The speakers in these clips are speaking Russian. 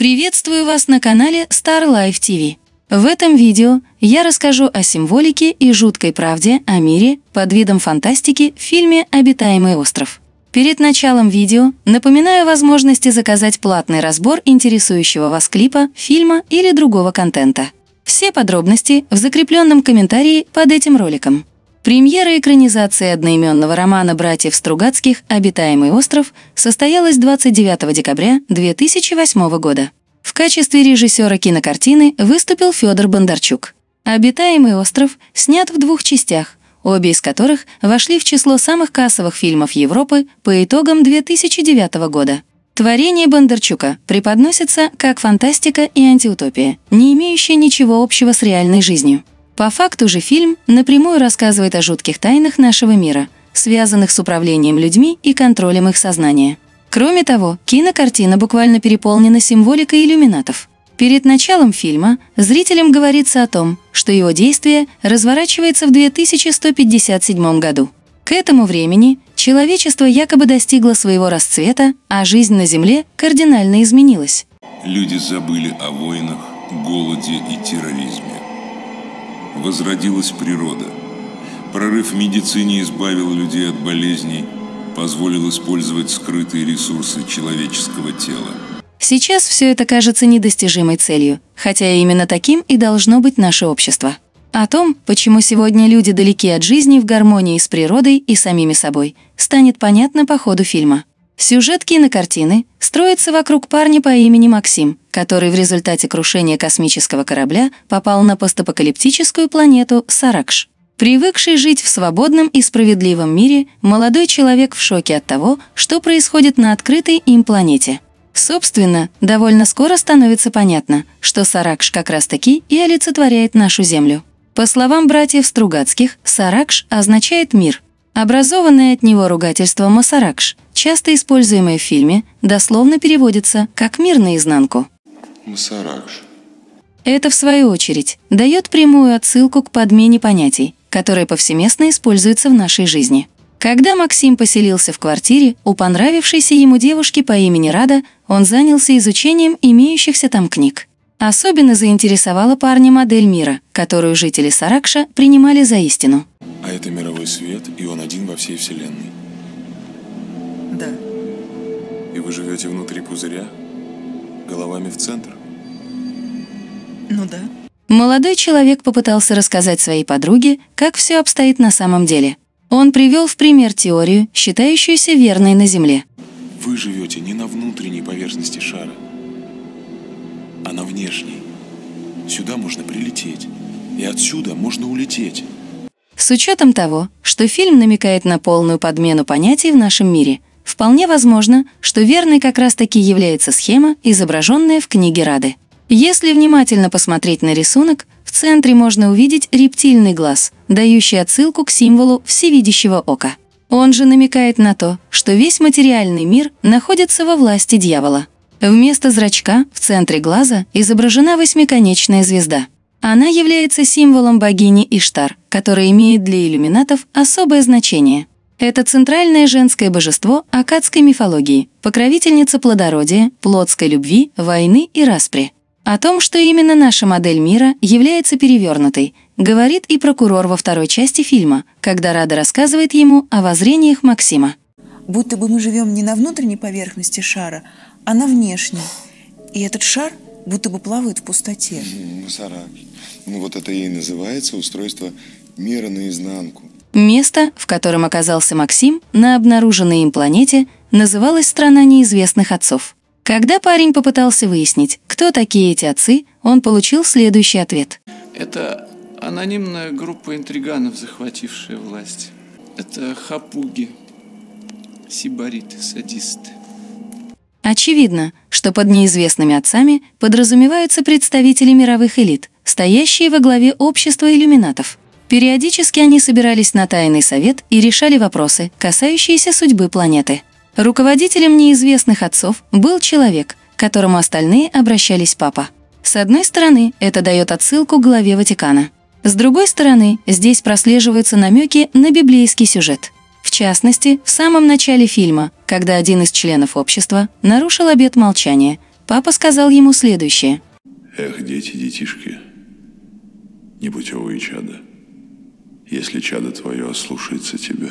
Приветствую вас на канале Star Life TV. В этом видео я расскажу о символике и жуткой правде о мире под видом фантастики в фильме «Обитаемый остров». Перед началом видео напоминаю возможности заказать платный разбор интересующего вас клипа, фильма или другого контента. Все подробности в закрепленном комментарии под этим роликом. Премьера экранизации одноименного романа братьев Стругацких «Обитаемый остров» состоялась 29 декабря 2008 года. В качестве режиссера кинокартины выступил Федор Бондарчук. «Обитаемый остров» снят в двух частях, обе из которых вошли в число самых кассовых фильмов Европы по итогам 2009 года. Творение Бондарчука преподносится как фантастика и антиутопия, не имеющая ничего общего с реальной жизнью. По факту же фильм напрямую рассказывает о жутких тайнах нашего мира, связанных с управлением людьми и контролем их сознания. Кроме того, кинокартина буквально переполнена символикой иллюминатов. Перед началом фильма зрителям говорится о том, что его действие разворачивается в 2157 году. К этому времени человечество якобы достигло своего расцвета, а жизнь на Земле кардинально изменилась. Люди забыли о войнах, голоде и терроризме возродилась природа. Прорыв в медицине избавил людей от болезней, позволил использовать скрытые ресурсы человеческого тела. Сейчас все это кажется недостижимой целью, хотя именно таким и должно быть наше общество. О том, почему сегодня люди далеки от жизни в гармонии с природой и самими собой, станет понятно по ходу фильма. Сюжет кинокартины строится вокруг парня по имени Максим, который в результате крушения космического корабля попал на постапокалиптическую планету Саракш. Привыкший жить в свободном и справедливом мире, молодой человек в шоке от того, что происходит на открытой им планете. Собственно, довольно скоро становится понятно, что Саракш как раз-таки и олицетворяет нашу Землю. По словам братьев Стругацких, Саракш означает «мир», образованное от него ругательство «масаракш», часто используемое в фильме, дословно переводится как «мир наизнанку». Масаракш. Это, в свою очередь, дает прямую отсылку к подмене понятий, которая повсеместно используется в нашей жизни. Когда Максим поселился в квартире, у понравившейся ему девушки по имени Рада он занялся изучением имеющихся там книг. Особенно заинтересовала парня модель мира, которую жители Саракша принимали за истину. А это мировой свет, и он один во всей Вселенной. Да. И вы живете внутри пузыря? Головами в центр? Ну да. Молодой человек попытался рассказать своей подруге, как все обстоит на самом деле. Он привел в пример теорию, считающуюся верной на Земле. Вы живете не на внутренней поверхности шара, а на внешней. Сюда можно прилететь, и отсюда можно улететь. С учетом того, что фильм намекает на полную подмену понятий в нашем мире – Вполне возможно, что верной как раз-таки является схема, изображенная в книге Рады. Если внимательно посмотреть на рисунок, в центре можно увидеть рептильный глаз, дающий отсылку к символу всевидящего ока. Он же намекает на то, что весь материальный мир находится во власти дьявола. Вместо зрачка в центре глаза изображена восьмиконечная звезда. Она является символом богини Иштар, которая имеет для иллюминатов особое значение – это центральное женское божество акадской мифологии, покровительница плодородия, плотской любви, войны и распри. О том, что именно наша модель мира является перевернутой, говорит и прокурор во второй части фильма, когда Рада рассказывает ему о воззрениях Максима. Будто бы мы живем не на внутренней поверхности шара, а на внешней. И этот шар будто бы плавает в пустоте. Мусора. Ну вот это и называется устройство мира наизнанку. Место, в котором оказался Максим, на обнаруженной им планете, называлось «Страна неизвестных отцов». Когда парень попытался выяснить, кто такие эти отцы, он получил следующий ответ. Это анонимная группа интриганов, захватившая власть. Это хапуги, сибариты, садисты. Очевидно, что под неизвестными отцами подразумеваются представители мировых элит, стоящие во главе общества иллюминатов – Периодически они собирались на тайный совет и решали вопросы, касающиеся судьбы планеты. Руководителем неизвестных отцов был человек, к которому остальные обращались папа. С одной стороны, это дает отсылку к главе Ватикана. С другой стороны, здесь прослеживаются намеки на библейский сюжет. В частности, в самом начале фильма, когда один из членов общества нарушил обет молчания, папа сказал ему следующее. «Эх, дети, детишки, непутевые чада». Если чадо твое ослушается тебя,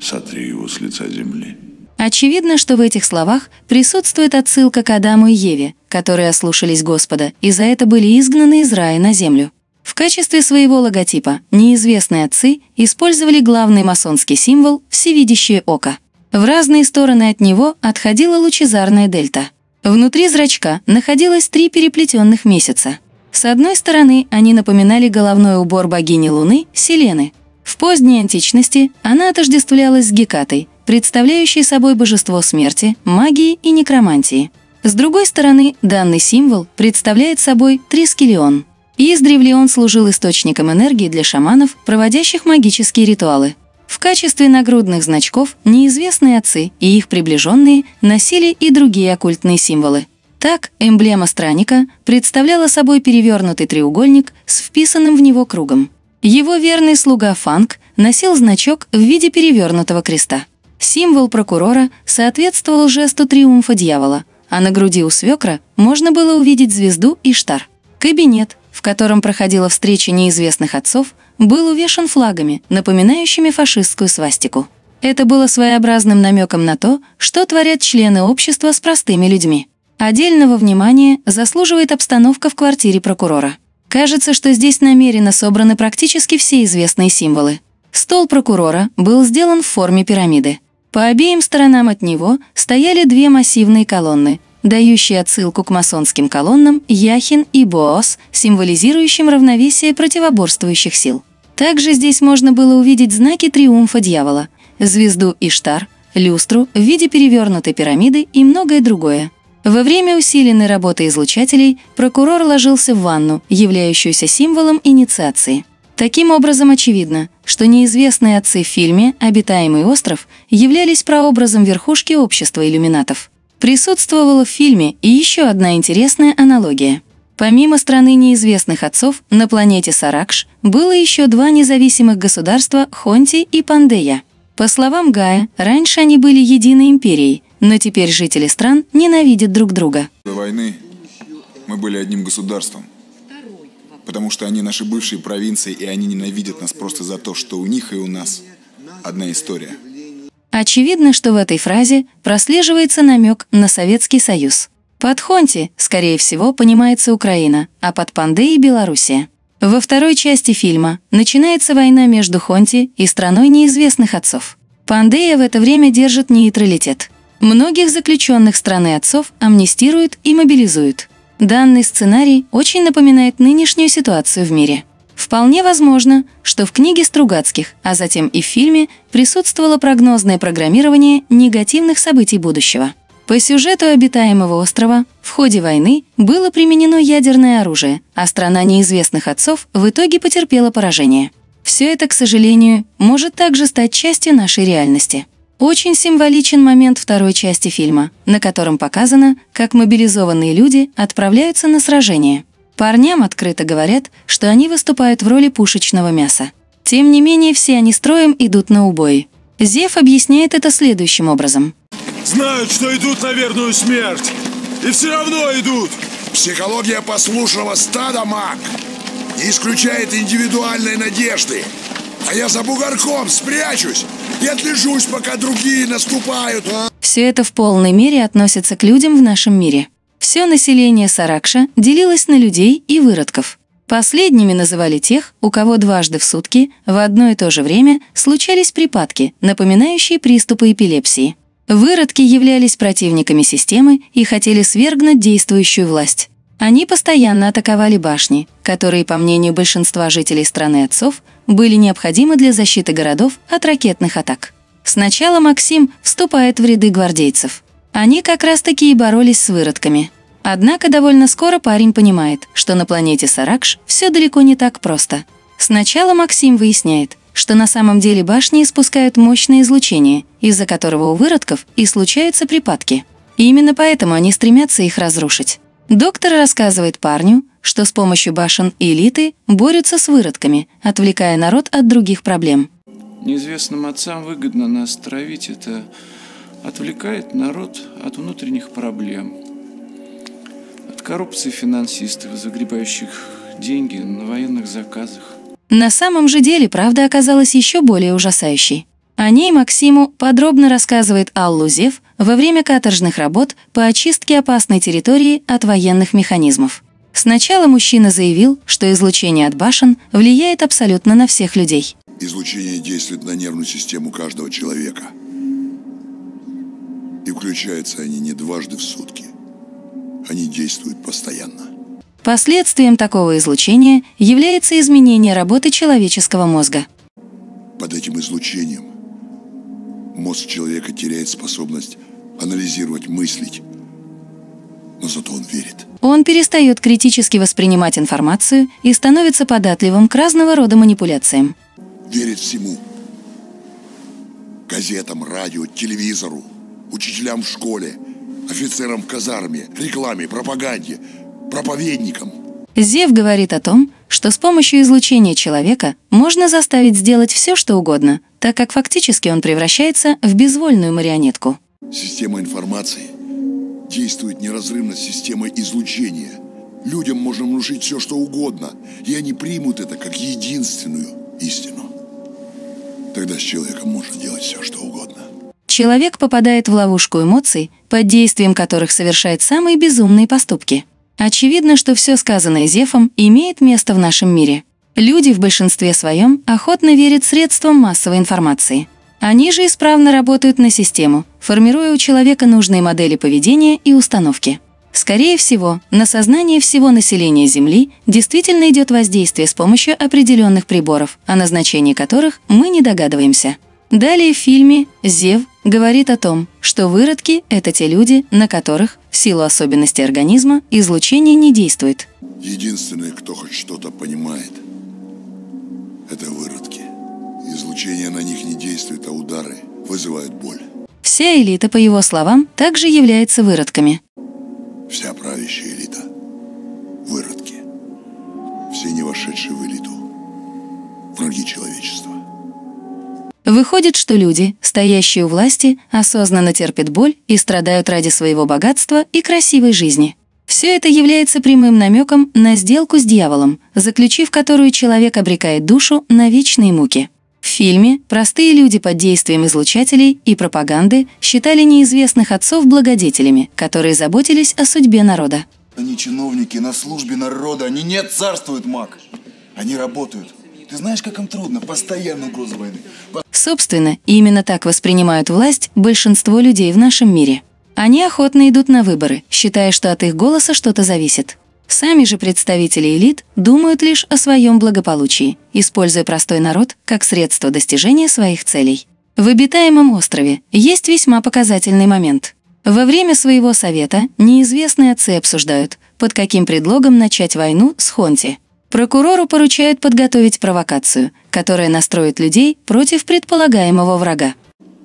сотри его с лица земли». Очевидно, что в этих словах присутствует отсылка к Адаму и Еве, которые ослушались Господа, и за это были изгнаны из рая на землю. В качестве своего логотипа неизвестные отцы использовали главный масонский символ «всевидящее око». В разные стороны от него отходила лучезарная дельта. Внутри зрачка находилось три переплетенных месяца – с одной стороны, они напоминали головной убор богини Луны Селены. В поздней античности она отождествлялась с Гекатой, представляющей собой божество смерти, магии и некромантии. С другой стороны, данный символ представляет собой трискелион. Издревле он служил источником энергии для шаманов, проводящих магические ритуалы. В качестве нагрудных значков неизвестные отцы и их приближенные носили и другие оккультные символы – так, эмблема странника представляла собой перевернутый треугольник с вписанным в него кругом. Его верный слуга Фанк носил значок в виде перевернутого креста. Символ прокурора соответствовал жесту триумфа дьявола, а на груди у свекра можно было увидеть звезду и штар. Кабинет, в котором проходила встреча неизвестных отцов, был увешан флагами, напоминающими фашистскую свастику. Это было своеобразным намеком на то, что творят члены общества с простыми людьми. Отдельного внимания заслуживает обстановка в квартире прокурора. Кажется, что здесь намеренно собраны практически все известные символы. Стол прокурора был сделан в форме пирамиды. По обеим сторонам от него стояли две массивные колонны, дающие отсылку к масонским колоннам Яхин и Боос, символизирующим равновесие противоборствующих сил. Также здесь можно было увидеть знаки триумфа дьявола, звезду Иштар, люстру в виде перевернутой пирамиды и многое другое. Во время усиленной работы излучателей прокурор ложился в ванну, являющуюся символом инициации. Таким образом, очевидно, что неизвестные отцы в фильме «Обитаемый остров» являлись прообразом верхушки общества иллюминатов. Присутствовала в фильме и еще одна интересная аналогия. Помимо страны неизвестных отцов, на планете Саракш было еще два независимых государства Хонти и Пандея. По словам Гая, раньше они были единой империей, но теперь жители стран ненавидят друг друга. До войны мы были одним государством. Потому что они наши бывшие провинции, и они ненавидят нас просто за то, что у них и у нас одна история. Очевидно, что в этой фразе прослеживается намек на Советский Союз. Под Хонти, скорее всего, понимается Украина, а под Пандеей – и Белоруссия. Во второй части фильма начинается война между Хонти и страной неизвестных отцов. Пандея в это время держит нейтралитет. Многих заключенных страны отцов амнистируют и мобилизуют. Данный сценарий очень напоминает нынешнюю ситуацию в мире. Вполне возможно, что в книге Стругацких, а затем и в фильме присутствовало прогнозное программирование негативных событий будущего. По сюжету обитаемого острова в ходе войны было применено ядерное оружие, а страна неизвестных отцов в итоге потерпела поражение. Все это, к сожалению, может также стать частью нашей реальности. Очень символичен момент второй части фильма, на котором показано, как мобилизованные люди отправляются на сражение. Парням открыто говорят, что они выступают в роли пушечного мяса. Тем не менее, все они строем идут на убой. Зев объясняет это следующим образом. «Знают, что идут на верную смерть, и все равно идут!» Психология послушного стада, маг, не исключает индивидуальной надежды, а я за бугорком спрячусь и отлежусь, пока другие наступают. Все это в полной мере относится к людям в нашем мире. Все население Саракша делилось на людей и выродков. Последними называли тех, у кого дважды в сутки в одно и то же время случались припадки, напоминающие приступы эпилепсии. Выродки являлись противниками системы и хотели свергнуть действующую власть. Они постоянно атаковали башни, которые, по мнению большинства жителей страны отцов, были необходимы для защиты городов от ракетных атак. Сначала Максим вступает в ряды гвардейцев. Они как раз-таки и боролись с выродками. Однако довольно скоро парень понимает, что на планете Саракш все далеко не так просто. Сначала Максим выясняет, что на самом деле башни испускают мощное излучение, из-за которого у выродков и случаются припадки. И именно поэтому они стремятся их разрушить. Доктор рассказывает парню, что с помощью башен элиты борются с выродками, отвлекая народ от других проблем. Неизвестным отцам выгодно нас травить. Это отвлекает народ от внутренних проблем. От коррупции финансистов, загребающих деньги на военных заказах. На самом же деле правда оказалась еще более ужасающей. О ней Максиму подробно рассказывает Аллузев во время каторжных работ по очистке опасной территории от военных механизмов. Сначала мужчина заявил, что излучение от башен влияет абсолютно на всех людей. Излучение действует на нервную систему каждого человека. И включаются они не дважды в сутки. Они действуют постоянно. Последствием такого излучения является изменение работы человеческого мозга. Под этим излучением мозг человека теряет способность анализировать, мыслить, но зато он верит. Он перестает критически воспринимать информацию и становится податливым к разного рода манипуляциям. Верит всему. Газетам, радио, телевизору, учителям в школе, офицерам в казарме, рекламе, пропаганде, проповедникам. Зев говорит о том, что с помощью излучения человека можно заставить сделать все, что угодно, так как фактически он превращается в безвольную марионетку. Система информации действует неразрывно система излучения. Людям можно внушить все, что угодно, и они примут это как единственную истину. Тогда с человеком можно делать все, что угодно. Человек попадает в ловушку эмоций, под действием которых совершает самые безумные поступки. Очевидно, что все сказанное Зефом имеет место в нашем мире. Люди в большинстве своем охотно верят средствам массовой информации – они же исправно работают на систему, формируя у человека нужные модели поведения и установки. Скорее всего, на сознание всего населения Земли действительно идет воздействие с помощью определенных приборов, о назначении которых мы не догадываемся. Далее в фильме Зев говорит о том, что выродки – это те люди, на которых, в силу особенностей организма, излучение не действует. Единственный, кто хоть что-то понимает, это выродки. Излучение на них не действует, а удары вызывают боль. Вся элита, по его словам, также является выродками. Вся правящая элита – выродки. Все не вошедшие в элиту – враги человечества. Выходит, что люди, стоящие у власти, осознанно терпят боль и страдают ради своего богатства и красивой жизни. Все это является прямым намеком на сделку с дьяволом, заключив которую человек обрекает душу на вечные муки. В фильме простые люди под действием излучателей и пропаганды считали неизвестных отцов благодетелями, которые заботились о судьбе народа. Они чиновники на службе народа, они не царствуют, маг. Они работают. Ты знаешь, как им трудно? Постоянно угроза войны. Собственно, именно так воспринимают власть большинство людей в нашем мире. Они охотно идут на выборы, считая, что от их голоса что-то зависит. Сами же представители элит думают лишь о своем благополучии, используя простой народ как средство достижения своих целей. В обитаемом острове есть весьма показательный момент. Во время своего совета неизвестные отцы обсуждают, под каким предлогом начать войну с Хонти. Прокурору поручают подготовить провокацию, которая настроит людей против предполагаемого врага.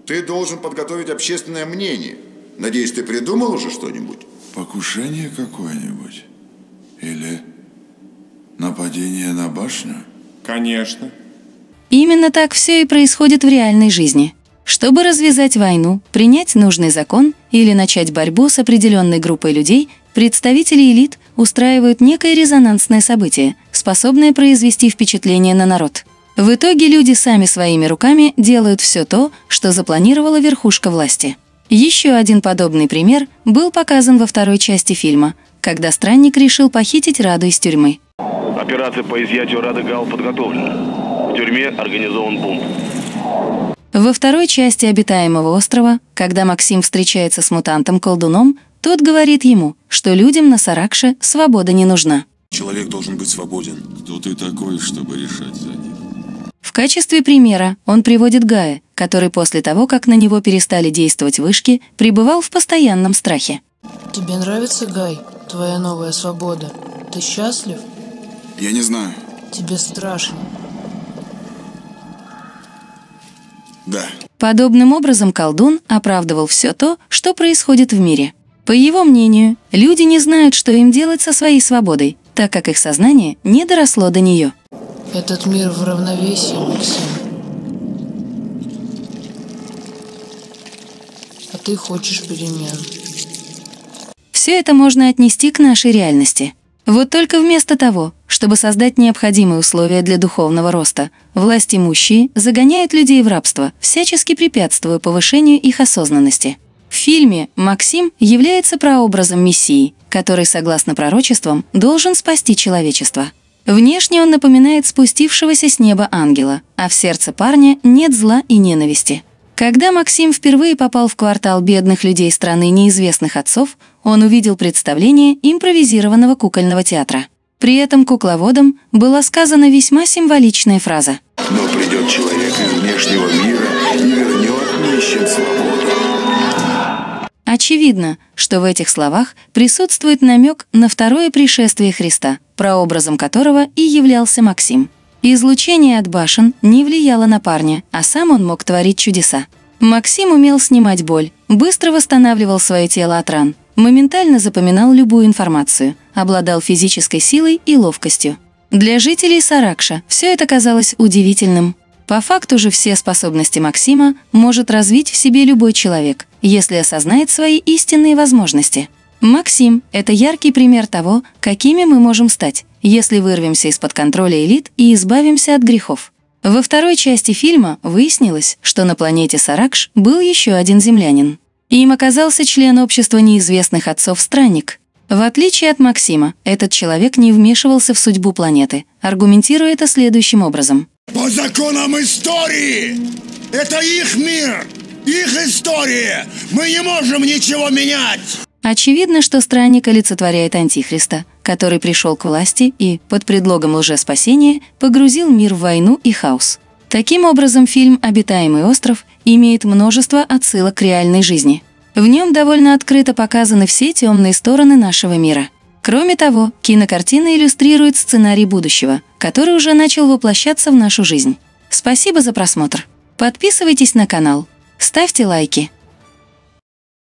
Ты должен подготовить общественное мнение. Надеюсь, ты придумал уже что-нибудь? Покушение какое-нибудь. Или нападение на башню? Конечно. Именно так все и происходит в реальной жизни. Чтобы развязать войну, принять нужный закон или начать борьбу с определенной группой людей, представители элит устраивают некое резонансное событие, способное произвести впечатление на народ. В итоге люди сами своими руками делают все то, что запланировала верхушка власти. Еще один подобный пример был показан во второй части фильма – когда странник решил похитить Раду из тюрьмы. Операция по изъятию Рады Гал подготовлена. В тюрьме организован бунт. Во второй части обитаемого острова, когда Максим встречается с мутантом-колдуном, тот говорит ему, что людям на Саракше свобода не нужна. Человек должен быть свободен. Кто ты такой, чтобы решать за них? В качестве примера он приводит Гая, который после того, как на него перестали действовать вышки, пребывал в постоянном страхе. Тебе нравится Гай? Твоя новая свобода. Ты счастлив? Я не знаю. Тебе страшно. Да. Подобным образом колдун оправдывал все то, что происходит в мире. По его мнению, люди не знают, что им делать со своей свободой, так как их сознание не доросло до нее. Этот мир в равновесии, Максим. А ты хочешь перемен. Все это можно отнести к нашей реальности. Вот только вместо того, чтобы создать необходимые условия для духовного роста, власть имущие загоняют людей в рабство, всячески препятствуя повышению их осознанности. В фильме Максим является прообразом Мессии, который, согласно пророчествам, должен спасти человечество. Внешне он напоминает спустившегося с неба ангела, а в сердце парня нет зла и ненависти. Когда Максим впервые попал в квартал бедных людей страны неизвестных отцов, он увидел представление импровизированного кукольного театра. При этом кукловодам была сказана весьма символичная фраза. «Но придет человек из внешнего мира и вернет нищим свободу». Очевидно, что в этих словах присутствует намек на второе пришествие Христа, прообразом которого и являлся Максим. Излучение от башен не влияло на парня, а сам он мог творить чудеса. Максим умел снимать боль, быстро восстанавливал свое тело от ран, моментально запоминал любую информацию, обладал физической силой и ловкостью. Для жителей Саракша все это казалось удивительным. По факту же все способности Максима может развить в себе любой человек, если осознает свои истинные возможности. Максим – это яркий пример того, какими мы можем стать, если вырвемся из-под контроля элит и избавимся от грехов. Во второй части фильма выяснилось, что на планете Саракш был еще один землянин. Им оказался член общества неизвестных отцов-странник. В отличие от Максима, этот человек не вмешивался в судьбу планеты, аргументируя это следующим образом. По законам истории! Это их мир! Их история! Мы не можем ничего менять! Очевидно, что странник олицетворяет Антихриста, который пришел к власти и, под предлогом лжеспасения, погрузил мир в войну и хаос. Таким образом, фильм «Обитаемый остров» имеет множество отсылок к реальной жизни. В нем довольно открыто показаны все темные стороны нашего мира. Кроме того, кинокартина иллюстрирует сценарий будущего, который уже начал воплощаться в нашу жизнь. Спасибо за просмотр. Подписывайтесь на канал, ставьте лайки.